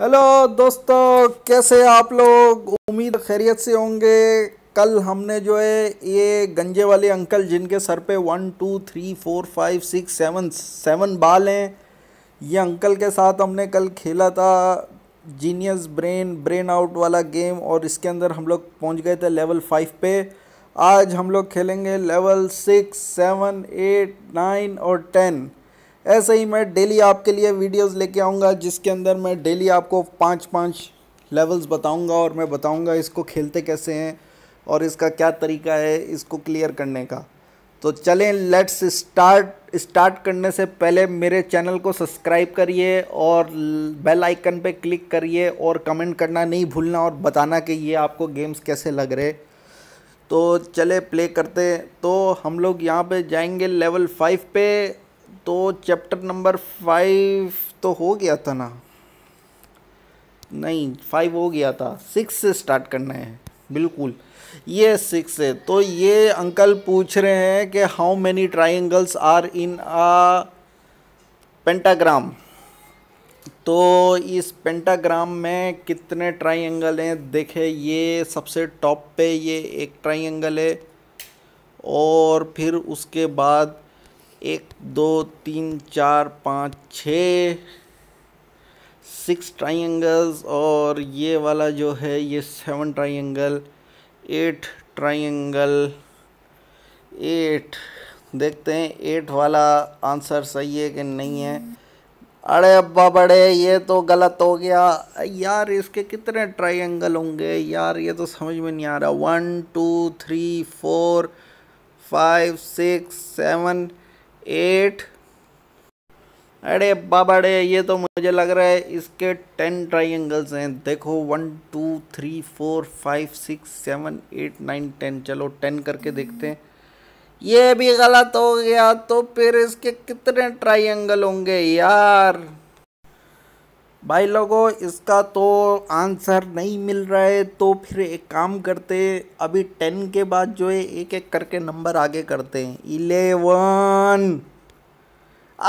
hello दोस्तों कैसे आप लोग उम्मीद खैरियत से होंगे कल हमने जो है ये गंजे वाले अंकल जिनके सर पे one two three four five six seven seven बाल हैं ये अंकल के साथ हमने कल खेला था जीनियस ब्रेन ब्रेन आउट वाला गेम और इसके अंदर हम लोग पहुंच गए थे लेवल फाइव पे आज हम लोग खेलेंगे level six seven eight nine और टेन ऐसे ही मैं डेली आपके लिए वीडियोस लेके आऊँगा जिसके अंदर मैं डेली आपको पाँच पाँच लेवल्स बताऊँगा और मैं बताऊँगा इसको खेलते कैसे हैं और इसका क्या तरीका है इसको क्लियर करने का तो चलें लेट्स स्टार्ट स्टार्ट करने से पहले मेरे चैनल को सब्सक्राइब करिए और बेल आइकन पे क्लिक करिए और कमेंट करना नहीं भूलना और बताना कि ये आपको गेम्स कैसे लग रहे तो चले प्ले करते तो हम लोग यहाँ पे जाएंगे लेवल फाइव पे तो चैप्टर नंबर फाइव तो हो गया था ना नहीं फाइव हो गया था सिक्स से स्टार्ट करना है बिल्कुल ये सिक्स है तो ये अंकल पूछ रहे हैं कि how many triangles are in a pentagram तो इस पेंटाग्राम में कितने ट्राइंगल हैं देखे ये सबसे टॉप पे ये एक ट्राइंगल है और फिर उसके बाद एक दो तीन चार पाँच छः सिक्स ट्राइंगल्स और ये वाला जो है ये seven triangle eight triangle eight देखते हैं एट वाला आंसर सही है कि नहीं है अरे अब्बा बड़े ये तो गलत हो गया यार इसके कितने ट्राइंगल होंगे यार ये तो समझ में नहीं आ रहा one two three four five six seven eight अरे अरे ये तो मुझे लग रहा है इसके टेन ट्राइंगल्स हैं देखो one two three four five six seven eight nine ten चलो टेन करके देखते हैं ये भी गलत हो गया तो फिर इसके कितने ट्राइंगल होंगे यार भाई लोगों इसका तो आंसर नहीं मिल रहा है तो फिर एक काम करते अभी टेन के बाद जो है एक एक करके नंबर आगे करते हैं इलेवन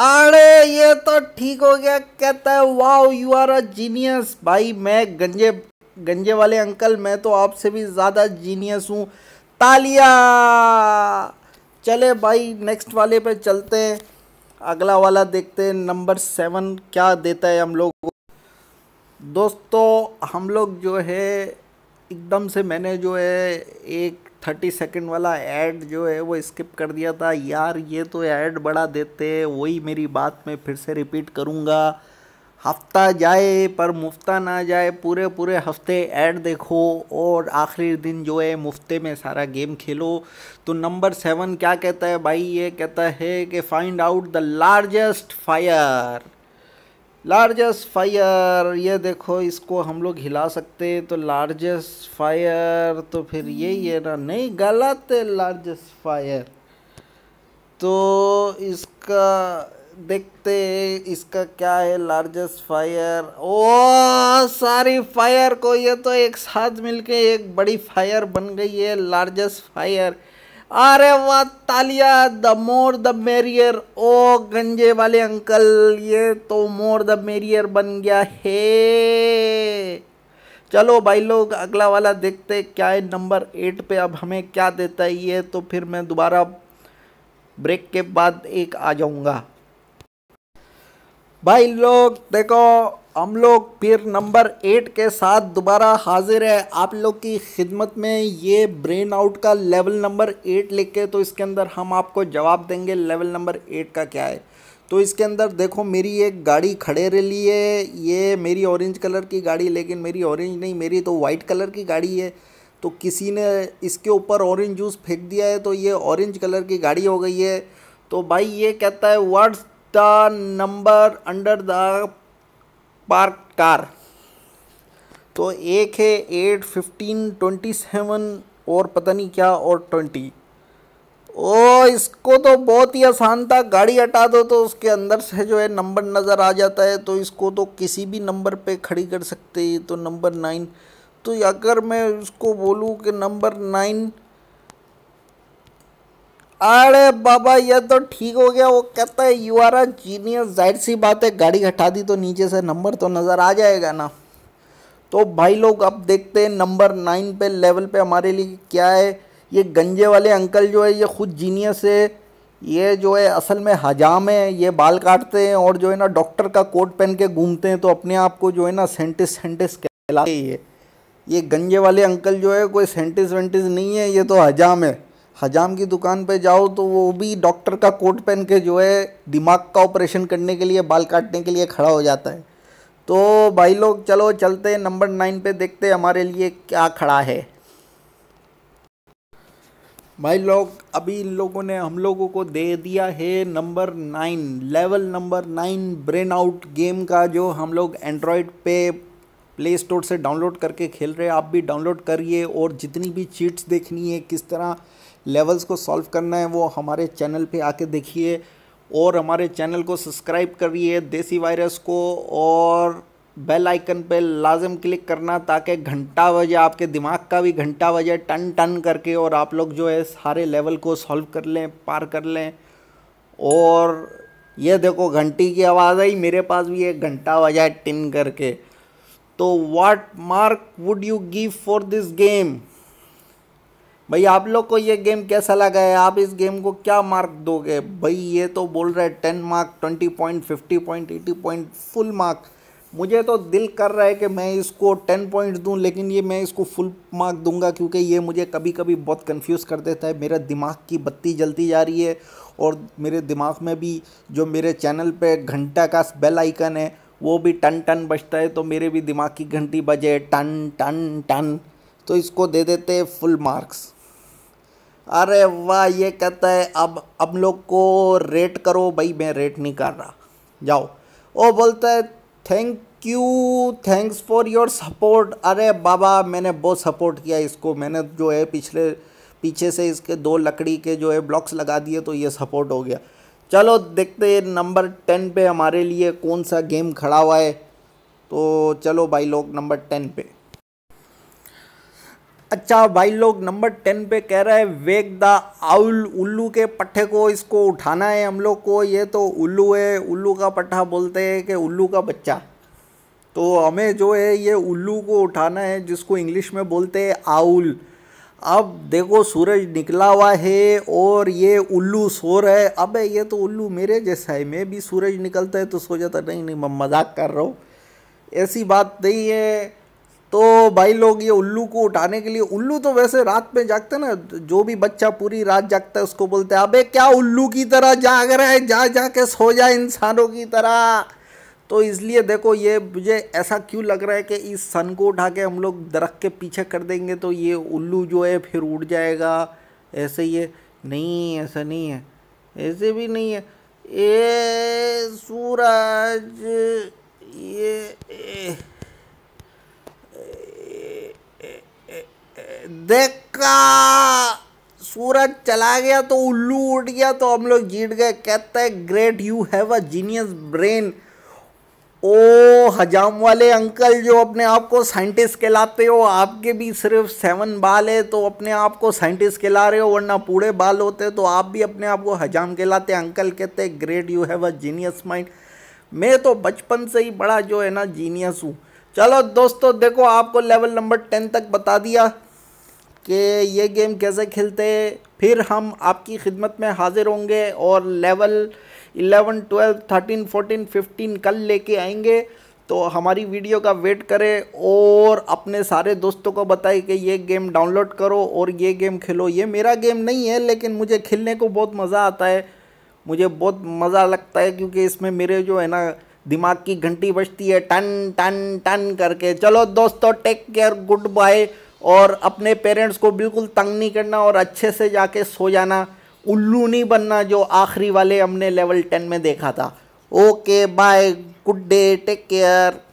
अरे ये तो ठीक हो गया कहता है wow you are a genius भाई मैं गंजे गंजे वाले अंकल मैं तो आपसे भी ज़्यादा जीनियस हूँ तालिया चले भाई नेक्स्ट वाले पे चलते हैं अगला वाला देखते हैं नंबर सेवन क्या देता है हम लोग दोस्तों हम लोग जो है एकदम से मैंने जो है एक थर्टी सेकेंड वाला ऐड जो है वो स्किप कर दिया था यार ये तो ऐड बड़ा देते वही मेरी बात मैं फिर से रिपीट करूँगा हफ्ता जाए पर मुफ्ता ना जाए पूरे पूरे हफ्ते ऐड देखो और आखिरी दिन जो है मुफ्ते में सारा गेम खेलो तो नंबर सेवन क्या कहता है भाई ये कहता है कि find out the largest fire largest fire ये देखो इसको हम लोग हिला सकते हैं तो लार्जेस्ट फायर तो फिर यही है ना नहीं गलत है लार्जेस्ट फायर तो इसका देखते इसका क्या है लार्जेस्ट फायर ओ सारी फायर को ये तो एक साथ मिलके एक बड़ी फायर बन गई है लार्जेस्ट फायर अरे वाह तालिया द मोर द मेरियर ओ गंजे वाले अंकल ये तो मोर द मेरियर बन गया है चलो भाई लोग अगला वाला देखते क्या है नंबर एट पे अब हमें क्या देता है ये तो फिर मैं दोबारा ब्रेक के बाद एक आ जाऊँगा भाई लोग देखो हम लोग फिर नंबर एट के साथ दोबारा हाजिर है आप लोग की खिदमत में ये ब्रेन आउट का लेवल नंबर एट लिख के तो इसके अंदर हम आपको जवाब देंगे लेवल नंबर एट का क्या है तो इसके अंदर देखो मेरी एक गाड़ी खड़े ली है ये मेरी ऑरेंज कलर की गाड़ी लेकिन मेरी ऑरेंज नहीं मेरी तो वाइट कलर की गाड़ी है तो किसी ने इसके ऊपर ऑरेंज जूस फेंक दिया है तो ये ऑरेंज कलर की गाड़ी हो गई है तो भाई ये कहता है words the number under the park car तो एक है एट फिफ्टीन ट्वेंटी सेवन और पता नहीं क्या और ट्वेंटी ओ इसको तो बहुत ही आसान था गाड़ी हटा दो तो उसके अंदर से जो है नंबर नज़र आ जाता है तो इसको तो किसी भी नंबर पे खड़ी कर सकते हैं तो नंबर नाइन तो अगर मैं उसको बोलूँ कि नंबर नाइन अरे बाबा ये तो ठीक हो गया वो कहता है यू आर अ जीनियस जाहिर सी बात है गाड़ी हटा दी तो नीचे से नंबर तो नज़र आ जाएगा ना तो भाई लोग अब देखते हैं नंबर नाइन पे लेवल पे हमारे लिए क्या है ये गंजे वाले अंकल जो है ये खुद जीनियस है ये जो है असल में हजाम है ये बाल काटते हैं और जो है ना डॉक्टर का कोट पहन के घूमते हैं तो अपने आप को जो है ना सेंटिस सेंटिस कहलाते ये ये गंजे वाले अंकल जो है कोई सेंटिस वेंटिस नहीं है ये तो हजाम है हजाम की दुकान पे जाओ तो वो भी डॉक्टर का कोट पहन के जो है दिमाग का ऑपरेशन करने के लिए बाल काटने के लिए खड़ा हो जाता है तो भाई लोग चलो चलते हैं नंबर नाइन पे देखते हैं हमारे लिए क्या खड़ा है भाई लोग अभी इन लोगों ने हम लोगों को दे दिया है number nine level number nine brain out game का जो हम लोग एंड्रॉयड पे प्ले स्टोर से डाउनलोड करके खेल रहे हैं आप भी डाउनलोड करिए और जितनी भी चीट्स देखनी है किस तरह लेवल्स को सॉल्व करना है वो हमारे चैनल पे आके देखिए और हमारे चैनल को सब्सक्राइब करिए देसी वायरस को और बेल आइकन पे लाजम क्लिक करना ताकि घंटा बजे आपके दिमाग का भी घंटा बजे टन टन करके और आप लोग जो है सारे लेवल को सॉल्व कर लें पार कर लें और ये देखो घंटी की आवाज़ आई मेरे पास भी एक घंटा बजाय टिन करके तो what mark would you give for this game भाई आप लोग को ये गेम कैसा लगा है आप इस गेम को क्या मार्क दोगे भाई ये तो बोल रहे हैं ten mark twenty point fifty point eighty point full mark मुझे तो दिल कर रहा है कि मैं इसको टेन पॉइंट दूँ लेकिन ये मैं इसको फुल मार्क दूंगा क्योंकि ये मुझे कभी कभी बहुत कंफ्यूज कर देता है मेरा दिमाग की बत्ती जलती जा रही है और मेरे दिमाग में भी जो मेरे चैनल पर घंटा का बेल आइकन है वो भी टन टन बजता है तो मेरे भी दिमाग की घंटी बजे टन टन टन तो इसको दे देते फुल मार्क्स अरे वाह ये कहता है अब अब लोग को रेट करो भाई मैं रेट नहीं कर रहा जाओ वो बोलता है thank you thanks for your support अरे बाबा मैंने बहुत सपोर्ट किया इसको मैंने जो है पिछले पीछे से इसके दो लकड़ी के जो है ब्लॉक्स लगा दिए तो ये सपोर्ट हो गया चलो देखते हैं नंबर टेन पे हमारे लिए कौन सा गेम खड़ा हुआ है तो चलो भाई लोग नंबर टेन पे अच्छा भाई लोग नंबर टेन पे कह रहे हैं वेग द आउल उल्लू के पट्ठे को इसको उठाना है हम लोग को ये तो उल्लू है उल्लू का पट्ठा बोलते हैं कि उल्लू का बच्चा तो हमें जो है ये उल्लू को उठाना है जिसको इंग्लिश में बोलते हैं आउल अब देखो सूरज निकला हुआ है और ये उल्लू सो रहा है अब ये तो उल्लू मेरे जैसा है मैं भी सूरज निकलता है तो सो जाता नहीं नहीं मैं मजाक कर रहा हूँ ऐसी बात नहीं है तो भाई लोग ये उल्लू को उठाने के लिए उल्लू तो वैसे रात में जागते ना जो भी बच्चा पूरी रात जागता है उसको बोलते हैं अबे क्या उल्लू की तरह जाग रहा है जा जा के सो जा इंसानों की तरह तो इसलिए देखो ये मुझे ऐसा क्यों लग रहा है कि इस सन को उठा के हम लोग दरख्त के पीछे कर देंगे तो ये उल्लू जो है फिर उड़ जाएगा ऐसे ही है नहीं ऐसा नहीं है ऐसे भी नहीं है ए सूरज ये ए, देखा सूरज चला गया तो उल्लू उड़ गया तो हम लोग जीत गए कहते हैं great you have a genius brain ओ हजाम वाले अंकल जो अपने आप को साइंटिस्ट कहलाते हो आपके भी सिर्फ सेवन बाल है तो अपने आप को साइंटिस्ट कहला रहे हो वरना पूरे बाल होते तो आप भी अपने आप को हजाम कहलाते अंकल कहते हैं great you have a genius mind मैं तो बचपन से ही बड़ा जो है ना जीनियस हूँ चलो दोस्तों देखो आपको लेवल नंबर टेन तक बता दिया कि ये गेम कैसे खेलते फिर हम आपकी खिदमत में हाज़िर होंगे और लेवल 11, 12, 13, 14, 15 कल लेके आएंगे तो हमारी वीडियो का वेट करें और अपने सारे दोस्तों को बताएं कि ये गेम डाउनलोड करो और ये गेम खेलो ये मेरा गेम नहीं है लेकिन मुझे खेलने को बहुत मज़ा आता है मुझे बहुत मज़ा लगता है क्योंकि इसमें मेरे जो है ना दिमाग की घंटी बजती है टन टन टन करके चलो दोस्तों टेक केयर गुड बाय और अपने पेरेंट्स को बिल्कुल तंग नहीं करना और अच्छे से जाके सो जाना उल्लू नहीं बनना जो आखिरी वाले हमने लेवल टेन में देखा था okay bye good day take care